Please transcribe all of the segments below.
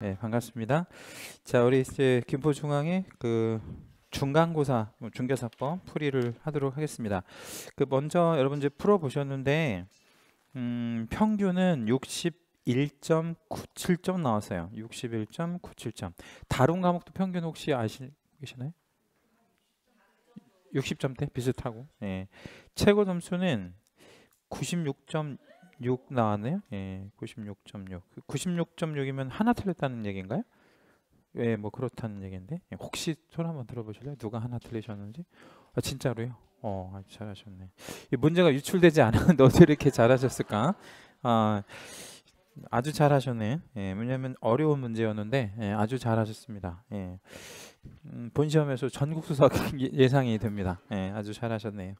네, 반갑습니다. 자, 우리 이제 김포중앙의 그 중간고사, 뭐 중교사법 풀이를 하도록 하겠습니다. 그 먼저 여러분 이제 풀어 보셨는데 음, 평균은 61.97점 나왔어요. 61.97점. 다른 과목도 평균 혹시 아실 시나요 60점대 비슷하고. 예. 최고 점수는 6 나왔네요. 예, 96.6. 96.6이면 그 하나 틀렸다는 얘기인가요? 예, 뭐 그렇다는 얘기인데 예, 혹시 손 한번 들어보실래요? 누가 하나 틀리셨는지? 아 진짜로요? 어, 아주 잘하셨네. 이 문제가 유출되지 않았는데 어떻게 이렇게 잘하셨을까? 아, 아주 잘하셨네. 예, 왜냐하면 어려운 문제였는데 예, 아주 잘하셨습니다. 예. 음, 본 시험에서 전국 수석 예, 예상이 됩니다. 예, 아주 잘하셨네요.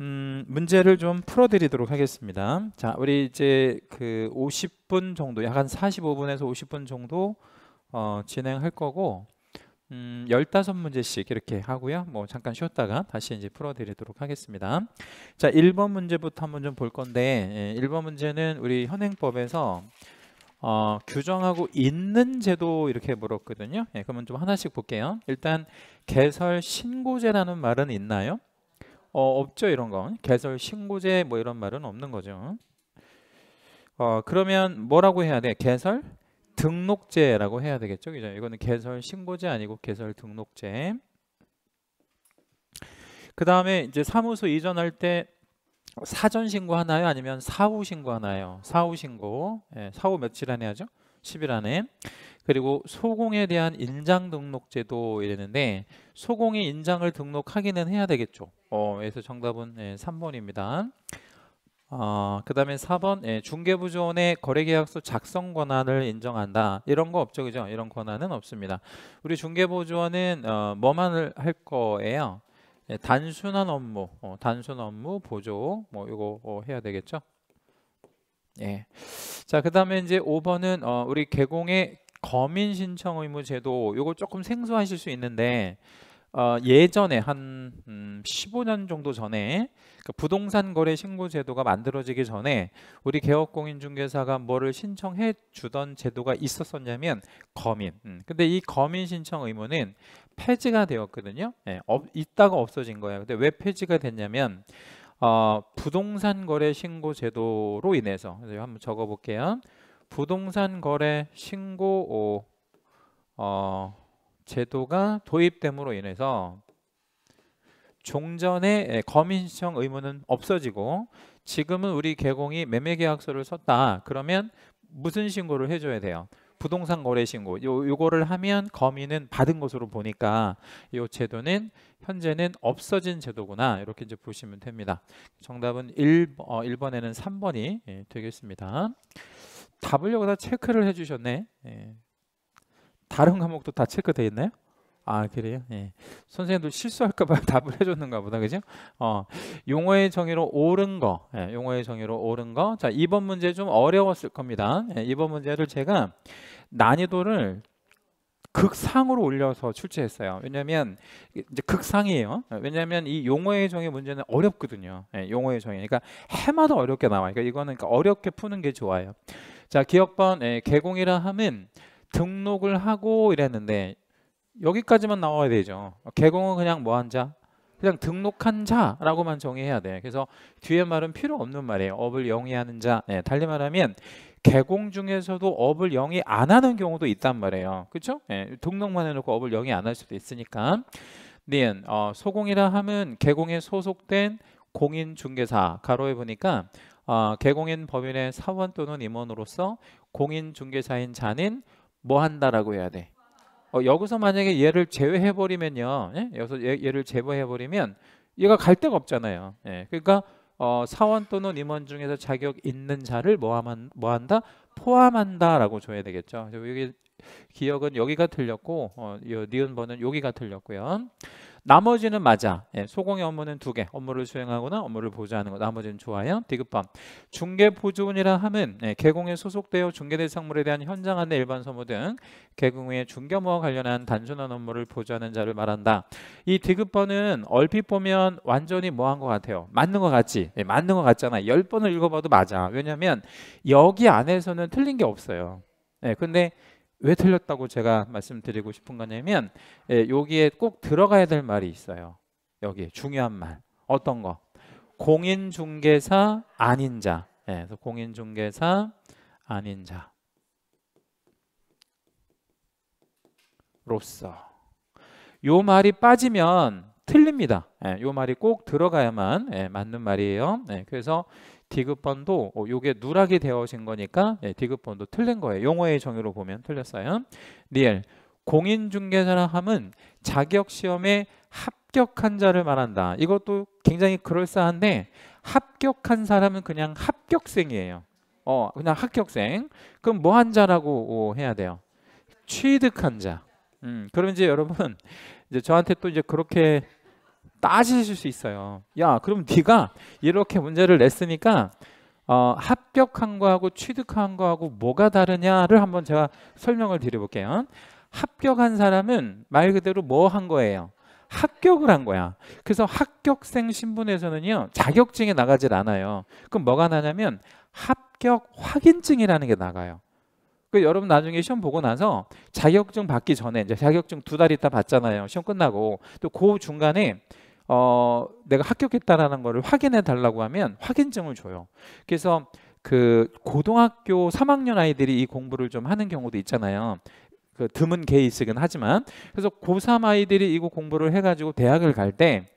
음, 문제를 좀 풀어드리도록 하겠습니다. 자, 우리 이제 그 50분 정도, 약간 45분에서 50분 정도 어, 진행할 거고, 음, 15문제씩 이렇게 하고요. 뭐 잠깐 쉬었다가 다시 이제 풀어드리도록 하겠습니다. 자, 1번 문제부터 한번 좀 볼 건데, 예, 1번 문제는 우리 현행법에서 어, 규정하고 있는 제도 이렇게 물었거든요. 예, 그러면 좀 하나씩 볼게요. 일단 개설 신고제라는 말은 있나요? 어, 없죠 이런 건 개설 신고제 뭐 이런 말은 없는 거죠 어, 그러면 뭐라고 해야 돼 개설 등록제라고 해야 되겠죠 그죠 이거는 개설 신고제 아니고 개설 등록제 그 다음에 이제 사무소 이전할 때 사전 신고 하나요 아니면 사후 신고 하나요 사후 신고 예, 사후 며칠 안에 하죠 10일 안에 그리고 소공에 대한 인장 등록 제도 이랬는데 소공이 인장을 등록하기는 해야 되겠죠 어, 그래서 정답은 예, 3번입니다. 어, 그 다음에 4번 예, 중개부조원의 거래계약서 작성 권한을 인정한다 이런 거 없죠 그죠 이런 권한은 없습니다 우리 중개부조원은 어, 뭐만할 거예요 예, 단순한 업무 어, 단순 업무 보조 뭐 이거 어, 해야 되겠죠 예. 자그 다음에 이제 5번은 어, 우리 개공의 거민 신청 의무 제도 요거 조금 생소하실 수 있는데 어, 예전에 한 음, 15년 정도 전에 그 부동산 거래 신고 제도가 만들어지기 전에 우리 개업공인중개사가 뭐를 신청해 주던 제도가 있었었냐면 거민. 음, 근데 이 거민 신청 의무는 폐지가 되었거든요. 예, 없, 있다가 없어진 거예요. 근데 왜 폐지가 됐냐면 어, 부동산 거래 신고 제도로 인해서 한번 적어볼게요. 부동산 거래 신고 오, 어, 제도가 도입됨으로 인해서 종전에 검인 예, 신청 의무는 없어지고 지금은 우리 개공이 매매계약서를 썼다 그러면 무슨 신고를 해줘야 돼요 부동산 거래 신고 요 요거를 하면 검인은 받은 것으로 보니까 요 제도는 현재는 없어진 제도구나 이렇게 이제 보시면 됩니다 정답은 1, 어, 1번에는 3번이 예, 되겠습니다 답을 여기다 체크를 해주셨네 예. 다른 과목도 다 체크돼 있나요? 아 그래요? 예. 선생님도 실수할까봐 답을 해줬는가 보다 그죠? 어 용어의 정의로 옳은 거, 예, 용어의 정의로 옳은 거. 자 이번 문제 좀 어려웠을 겁니다. 예, 이번 문제를 제가 난이도를 극상으로 올려서 출제했어요. 왜냐하면 이제 극상이에요. 왜냐하면 이 용어의 정의 문제는 어렵거든요. 예, 용어의 정의. 그러니까 해마다 어렵게 나와. 그러니까 이거는 그러니까 어렵게 푸는 게 좋아요. 자 기억번 예, 개공이라 하면 등록을 하고 이랬는데 여기까지만 나와야 되죠. 개공은 그냥 뭐한 자? 그냥 등록한 자라고만 정의해야 돼. 그래서 뒤에 말은 필요 없는 말이에요. 업을 영위하는 자. 네, 달리 말하면 개공 중에서도 업을 영위 안 하는 경우도 있단 말이에요. 그렇죠? 네, 등록만 해놓고 업을 영위 안 할 수도 있으니까. 니은 어, 소공이라 함은 개공에 소속된 공인 중개사 가로에 보니까 어, 개공인 법인의 사원 또는 임원으로서 공인 중개사인 자는 뭐 한다라고 해야 돼. 어, 여기서 만약에 얘를 제외해 버리면요. 예? 여기서 얘, 를 제외해 버리면 얘가 갈 데가 없잖아요. 예. 그러니까 어, 사원 또는 임원 중에서 자격 있는 자를 뭐하 뭐한다 포함한다라고 줘야 되겠죠. 여기 기억은 여기가 틀렸고 어, 니은 번은 여기가 틀렸고요. 나머지는 맞아. 예, 소공의 업무는 두 개. 업무를 수행하거나 업무를 보조하는 거. 나머지는 좋아요. 디귿밤. 중개 보조원이라 함은 예, 개공에 소속되어 중개 대상물에 대한 현장 안내 일반 서무 등 개공의 중개무와 관련한 단순한 업무를 보조하는 자를 말한다. 이 디귿번은 얼핏 보면 완전히 뭐한 것 같아요. 맞는 것 같지? 예, 맞는 것 같잖아. 열 번을 읽어봐도 맞아. 왜냐하면 여기 안에서는 틀린 게 없어요. 예, 근데 왜 틀렸다고 제가 말씀드리고 싶은 거냐면 예, 여기에 꼭 들어가야 될 말이 있어요. 여기 중요한 말 어떤 거? 공인중개사 아닌 자. 예, 그래서 공인중개사 아닌 자로서 요 말이 빠지면 틀립니다. 예, 요 말이 꼭 들어가야만 예, 맞는 말이에요. 예, 그래서 디귿번도 어, 요게 누락이 되어진 거니까 예, 디귿번도 틀린 거예요. 용어의 정의로 보면 틀렸어요. 리엘 공인중개사라 함은 자격시험에 합격한 자를 말한다. 이것도 굉장히 그럴싸한데 합격한 사람은 그냥 합격생이에요. 어 그냥 합격생. 그럼 뭐 한 자라고 어, 해야 돼요? 취득한 자. 음, 그럼 이제 여러분 이제 저한테 또 이제 그렇게 따지실 수 있어요. 야, 그럼 네가 이렇게 문제를 냈으니까 어, 합격한 거하고 취득한 거하고 뭐가 다르냐를 한번 제가 설명을 드려볼게요. 합격한 사람은 말 그대로 뭐 한 거예요? 합격을 한 거야. 그래서 합격생 신분에서는요, 자격증이 나가질 않아요. 그럼 뭐가 나냐면 합격 확인증이라는 게 나가요. 그 여러분 나중에 시험 보고 나서 자격증 받기 전에 이제 자격증 두 달 있다 받잖아요. 시험 끝나고 또 그 중간에 어, 내가 합격했다라는 것을 확인해 달라고 하면 확인증을 줘요. 그래서 그 고등학교 3학년 아이들이 이 공부를 좀 하는 경우도 있잖아요. 그 드문 케이스긴 하지만 그래서 고3 아이들이 이거 공부를 해가지고 대학을 갈때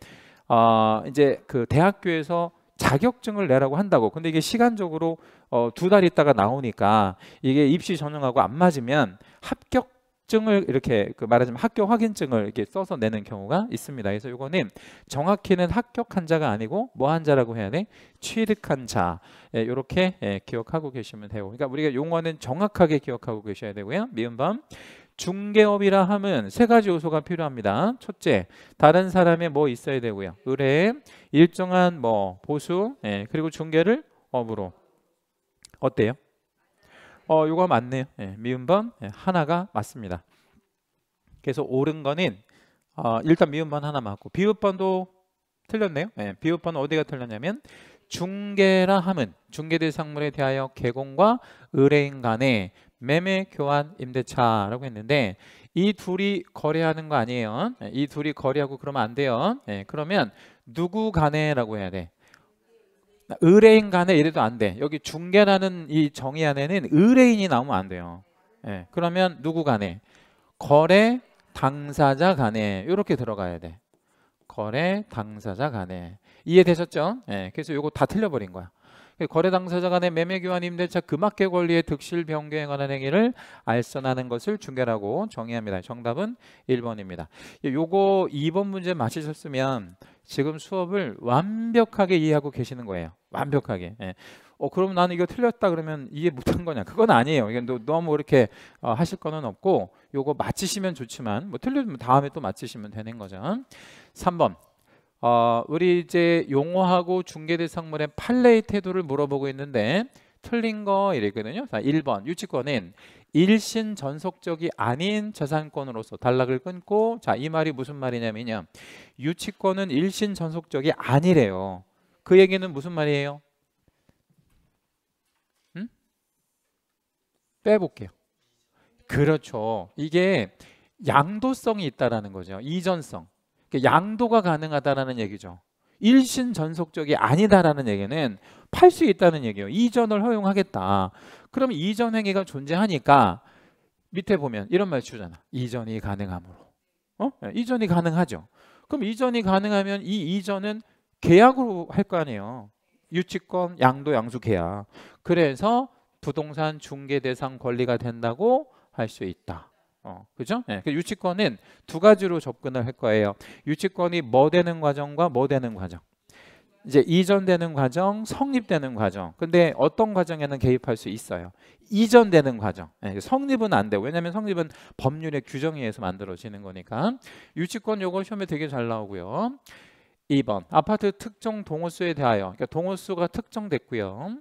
어, 이제 그 대학교에서 자격증을 내라고 한다고. 근데 이게 시간적으로 어, 두달 있다가 나오니까 이게 입시 전형하고 안 맞으면 합격 증을 이렇게 그 말하자면 학교 확인증을 이렇게 써서 내는 경우가 있습니다. 그래서 이거는 정확히는 합격한 자가 아니고 뭐 한 자라고 해야 돼? 취득한 자 예, 이렇게 예, 기억하고 계시면 되고 그러니까 우리가 용어는 정확하게 기억하고 계셔야 되고요. 미음밤 중개업이라 함은 세 가지 요소가 필요합니다. 첫째, 다른 사람의 뭐 있어야 되고요. 의뢰, 일정한 뭐 보수, 예, 그리고 중개를 업으로 어때요? 어, 요거 맞네요. 예, 미음번 예, 하나가 맞습니다. 그래서 옳은 거는 어, 일단 미음번 하나 맞고 비읍번도 틀렸네요. 예, 비읍번 어디가 틀렸냐면 중계라 함은 중계대상물에 대하여 개공과 의뢰인 간의 매매 교환 임대차라고 했는데 이 둘이 거래하는 거 아니에요. 예, 이 둘이 거래하고 그러면 안 돼요. 예, 그러면 누구 간에라고 해야 돼. 의뢰인 간에 이래도 안 돼. 여기 중개라는 이 정의 안에는 의뢰인이 나오면 안 돼요. 예, 그러면 누구 간에? 거래 당사자 간에 이렇게 들어가야 돼. 거래 당사자 간에 이해되셨죠? 예, 그래서 이거 다 틀려버린 거야. 거래 당사자 간의 매매 교환 임대차 금학계 권리의 득실 변경에 관한 행위를 알선하는 것을 중개라고 정의합니다. 정답은 1번입니다. 예, 요거 2번 문제 맞히셨으면 지금 수업을 완벽하게 이해하고 계시는 거예요. 완벽하게. 예. 어 그럼 나는 이거 틀렸다 그러면 이해 못한 거냐? 그건 아니에요. 이게 너무 뭐 이렇게 어, 하실 거는 없고 요거 맞히시면 좋지만 뭐 틀리면 다음에 또 맞히시면 되는 거죠. 3번. 어, 우리 이제 용어하고 중개대상물의 판례의 태도를 물어보고 있는데 틀린 거 이랬거든요. 자, 1번 유치권은 일신 전속적이 아닌 재산권으로서 단락을 끊고 자, 이 말이 무슨 말이냐면요. 유치권은 일신 전속적이 아니래요. 그 얘기는 무슨 말이에요? 응? 빼볼게요. 그렇죠. 이게 양도성이 있다라는 거죠. 이전성. 그러니까 양도가 가능하다라는 얘기죠. 일신전속적이 아니다라는 얘기는 팔 수 있다는 얘기예요. 이전을 허용하겠다. 그럼 이전 행위가 존재하니까 밑에 보면 이런 말 주잖아. 이전이 가능함으로. 어? 네, 이전이 가능하죠. 그럼 이전이 가능하면 이 이전은 계약으로 할 거 아니에요. 유치권 양도 양수 계약. 그래서 부동산 중개 대상 권리가 된다고 할 수 있다. 어, 그죠? 네. 그 유치권은 두 가지로 접근을 할 거예요. 유치권이 뭐 되는 과정과 뭐 되는 과정. 이제 이전되는 과정, 성립되는 과정. 근데 어떤 과정에는 개입할 수 있어요. 이전되는 과정. 네, 성립은 안 되고 왜냐하면 성립은 법률의 규정에 의해서 만들어지는 거니까 유치권 요거 시험에 되게 잘 나오고요. 2번 아파트 특정 동호수에 대하여 그러니까 동호수가 특정됐고요.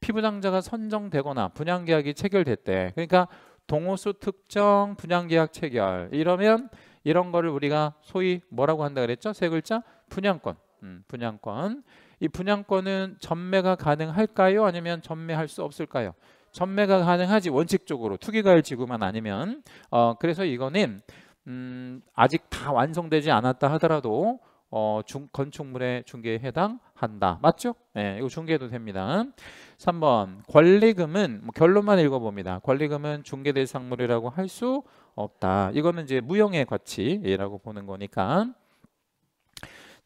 피부장자가 선정되거나 분양계약이 체결됐대. 그러니까 동호수 특정 분양계약 체결 이러면 이런 거를 우리가 소위 뭐라고 한다 그랬죠? 세 글자 분양권. 음, 분양권. 이 분양권은 전매가 가능할까요? 아니면 전매할 수 없을까요? 전매가 가능하지 원칙적으로 투기가일 지구만 아니면 어, 그래서 이거는 음, 아직 다 완성되지 않았다 하더라도 어, 중, 건축물의 중개에 해당한다. 맞죠? 네, 이거 중개도 됩니다. 3번 권리금은 뭐 결론만 읽어봅니다. 권리금은 중개 대상물이라고 할 수 없다. 이거는 이제 무형의 가치라고 보는 거니까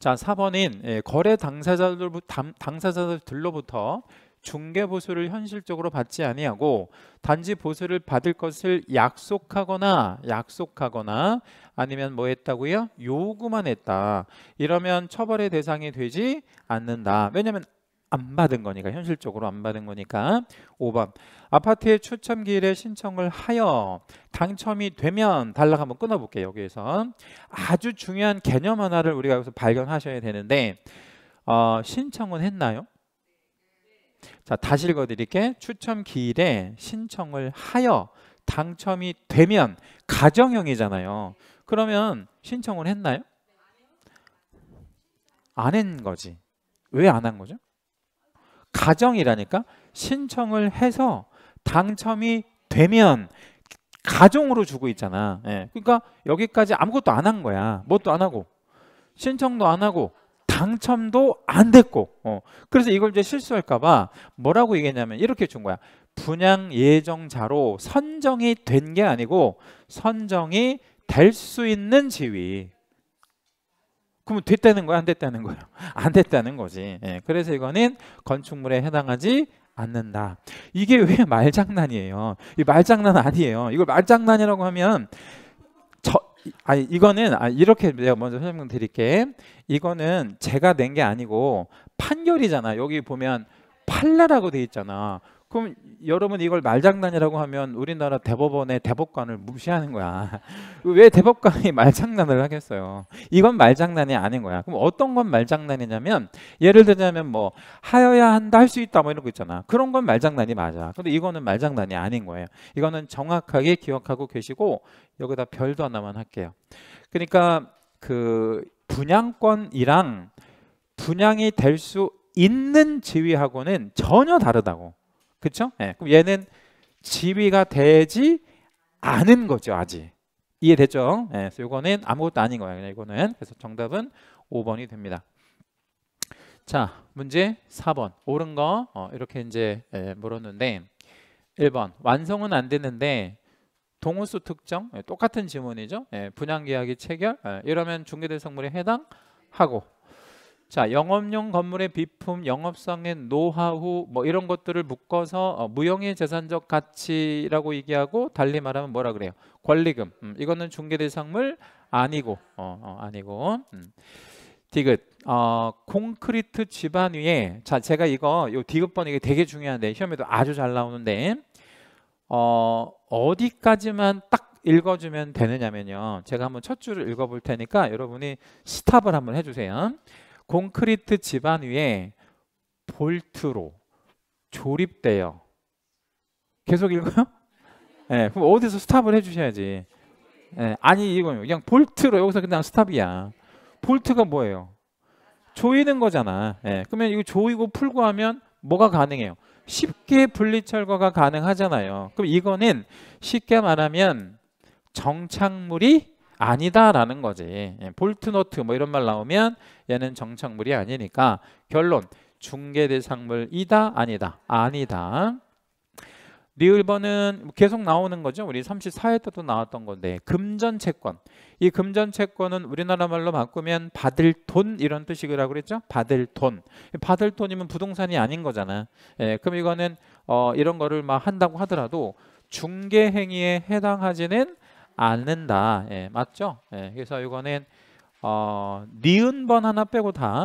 자, 4번인 예, 거래 당사자들, 당사자들로부터 중개 보수를 현실적으로 받지 아니하고 단지 보수를 받을 것을 약속하거나 약속하거나 아니면 뭐 했다고요? 요구만 했다. 이러면 처벌의 대상이 되지 않는다. 왜냐면 안 받은 거니까 현실적으로 안 받은 거니까 5번 아파트의 추첨 기일에 신청을 하여 당첨이 되면 단락 한번 끊어볼게요 여기에선 아주 중요한 개념 하나를 우리가 여기서 발견하셔야 되는데 어, 신청은 했나요? 자, 다시 읽어드릴게. 추첨 기일에 신청을 하여 당첨이 되면 가정형이잖아요. 그러면 신청을 했나요? 안한 거지. 왜 안 한 거죠? 가정이라니까 신청을 해서 당첨이 되면 가정으로 주고 있잖아. 예. 그러니까 여기까지 아무것도 안 한 거야. 뭣도 안 하고 신청도 안 하고 당첨도 안 됐고 어. 그래서 이걸 이제 실수할까봐 뭐라고 얘기했냐면 이렇게 준 거야 분양 예정자로 선정이 된 게 아니고 선정이 될 수 있는 지위 그러면 됐다는 거야 안 됐다는 거야 안 됐다는 거지 예. 그래서 이거는 건축물에 해당하지 않는다 이게 왜 말장난이에요 이 말장난 아니에요 이걸 말장난이라고 하면 아니 이거는 아, 이렇게 내가 먼저 설명 드릴게. 이거는 제가 낸 게 아니고 판결이잖아. 여기 보면 판례라고 돼 있잖아. 그럼 여러분 이걸 말장난이라고 하면 우리나라 대법원의 대법관을 무시하는 거야. 왜 대법관이 말장난을 하겠어요? 이건 말장난이 아닌 거야. 그럼 어떤 건 말장난이냐면 예를 들자면 뭐 하여야 한다 할 수 있다 뭐 이런 거 있잖아. 그런 건 말장난이 맞아. 근데 이거는 말장난이 아닌 거예요. 이거는 정확하게 기억하고 계시고 여기다 별도 하나만 할게요. 그러니까 그 분양권이랑 분양이 될 수 있는 지위하고는 전혀 다르다고. 그렇죠? 네. 그럼 얘는 지위가 되지 않은 거죠 아직 이해됐죠? 네. 그래서 이거는 아무것도 아닌 거예요. 그냥 이거는 그래서 정답은 5번이 됩니다. 자 문제 4번 옳은 거 어, 이렇게 이제 예, 물었는데 1번 완성은 안 되는데 동호수 특정 예, 똑같은 지문이죠. 예, 분양계약이 체결 예, 이러면 중개대상물에 해당하고 자 영업용 건물의 비품, 영업성의 노하우 뭐 이런 것들을 묶어서 어, 무형의 재산적 가치라고 얘기하고 달리 말하면 뭐라 그래요? 권리금. 음, 이거는 중개대상물 아니고 어, 어, 아니고 음. 디귿 어, 콘크리트 집안 위에 자 제가 이거 요 디귿 번 이게 되게 중요한데 시험에도 아주 잘 나오는데 어, 어디까지만 딱 읽어주면 되느냐면요. 제가 한번 첫 줄을 읽어볼 테니까 여러분이 스탑을 한번 해주세요. 콘크리트 지반 위에 볼트로 조립되어 계속 읽어요? 네, 그럼 어디서 스탑을 해주셔야지 네, 아니 이거 그냥 볼트로 여기서 그냥 스탑이야 볼트가 뭐예요? 조이는 거잖아 네, 그러면 이거 조이고 풀고 하면 뭐가 가능해요? 쉽게 분리철거가 가능하잖아요 그럼 이거는 쉽게 말하면 정착물이 아니다라는 거지. 예, 볼트노트 뭐 이런 말 나오면 얘는 정착물이 아니니까 결론 중개 대상물이다 아니다 아니다. 리을번은 계속 나오는 거죠. 우리 34회 때도 나왔던 건데 금전 채권. 이 금전 채권은 우리나라 말로 바꾸면 받을 돈 이런 뜻이라고 그랬죠. 받을 돈. 받을 돈이면 부동산이 아닌 거잖아. 예, 그럼 이거는 어, 이런 거를 막 한다고 하더라도 중개 행위에 해당하지는 않는다. 예, 맞죠? 예, 그래서 이거는 어, 니은번 하나 빼고 다